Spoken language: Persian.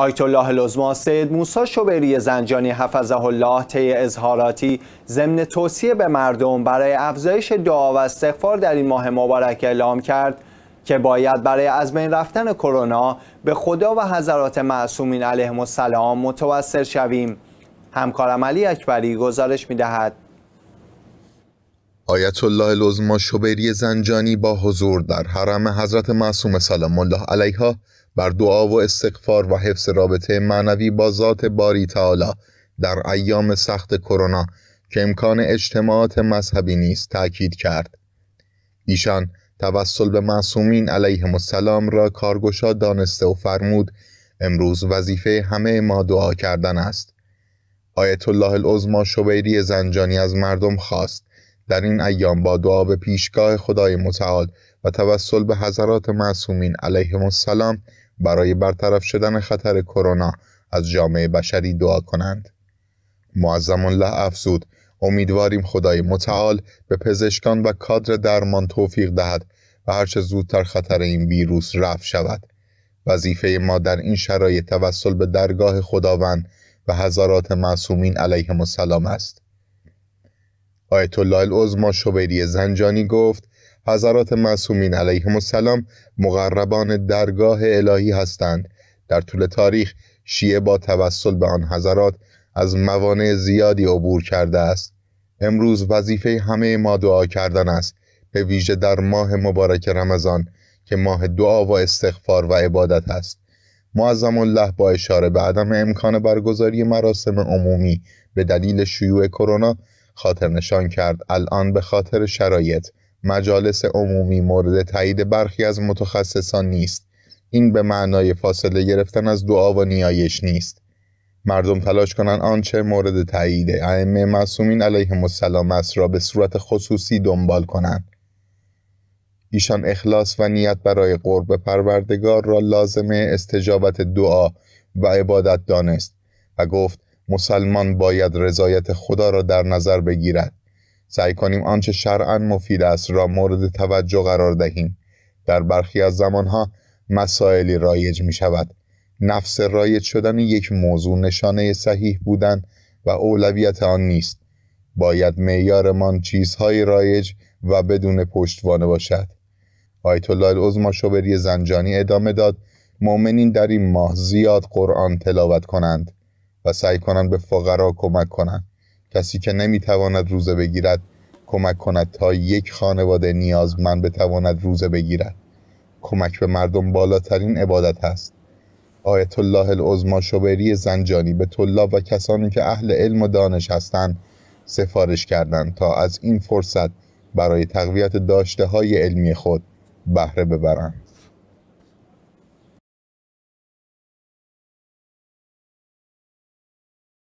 آیت الله لزما سید موسا شوبری زنجانی حفظه الله طی اظهاراتی ضمن توصیه به مردم برای افزایش دعا و استغفار در این ماه مبارک اعلام کرد که باید برای از بین رفتن کرونا به خدا و حضرات معصومین علیهم السلام متوسل شویم همکارم علی اکبری گزارش می دهد آیت الله لزما شبری زنجانی با حضور در حرم حضرت معصوم سلام الله علیها بر دعا و استغفار و حفظ رابطه معنوی با ذات باری تعالی در ایام سخت کرونا که امکان اجتماعات مذهبی نیست تاکید کرد ایشان توسل به معصومین علیه السلام را کارگشا دانسته و فرمود امروز وظیفه همه ما دعا کردن است آیت الله العظما شبیری زنجانی از مردم خواست در این ایام با دعا به پیشگاه خدای متعال و توسل به حضرات معصومین علیهم السلام برای برطرف شدن خطر کرونا از جامعه بشری دعا کنند. معظم الله افزود امیدواریم خدای متعال به پزشکان و کادر درمان توفیق دهد و هرچه زودتر خطر این ویروس رفع شود وظیفه ما در این شرایط توسل به درگاه خداوند و هزارات معصومین علیهم السلام است آیت الله العظما شبیری زنجانی گفت حضرات معصومین علیهم السلام مقربان درگاه الهی هستند در طول تاریخ شیعه با توسل به آن حضرات از موانع زیادی عبور کرده است امروز وظیفه همه ما دعا کردن است به ویژه در ماه مبارک رمضان که ماه دعا و استغفار و عبادت است معظم الله با اشاره به عدم امکان برگزاری مراسم عمومی به دلیل شیوع کرونا خاطر نشان کرد الان به خاطر شرایط مجالس عمومی مورد تایید برخی از متخصصان نیست این به معنای فاصله گرفتن از دعا و نیایش نیست مردم تلاش کنند آنچه مورد تایید ائمه معصومین علیه السلام است را به صورت خصوصی دنبال کنند ایشان اخلاص و نیت برای قرب پروردگار را لازم استجابت دعا و عبادت دانست و گفت مسلمان باید رضایت خدا را در نظر بگیرد سعی کنیم آنچه شرعا مفید است را مورد توجه قرار دهیم در برخی از زمانها مسائلی رایج می شود نفس رایج شدن یک موضوع نشانه صحیح بودن و اولویت آن نیست باید معیارمان چیزهای رایج و بدون پشتوانه باشد آیت الله العظما شبری زنجانی ادامه داد مؤمنین در این ماه زیاد قرآن تلاوت کنند و سعی کنند به فقرا کمک کنند کسی که نمیتواند روزه بگیرد کمک کند تا یک خانواده نیاز من بتواند روزه بگیرد کمک به مردم بالاترین عبادت است آیت الله العظما شوبری زنجانی به طلاب و کسانی که اهل علم و دانش هستند سفارش کردند تا از این فرصت برای تقویت داشته های علمی خود بهره ببرند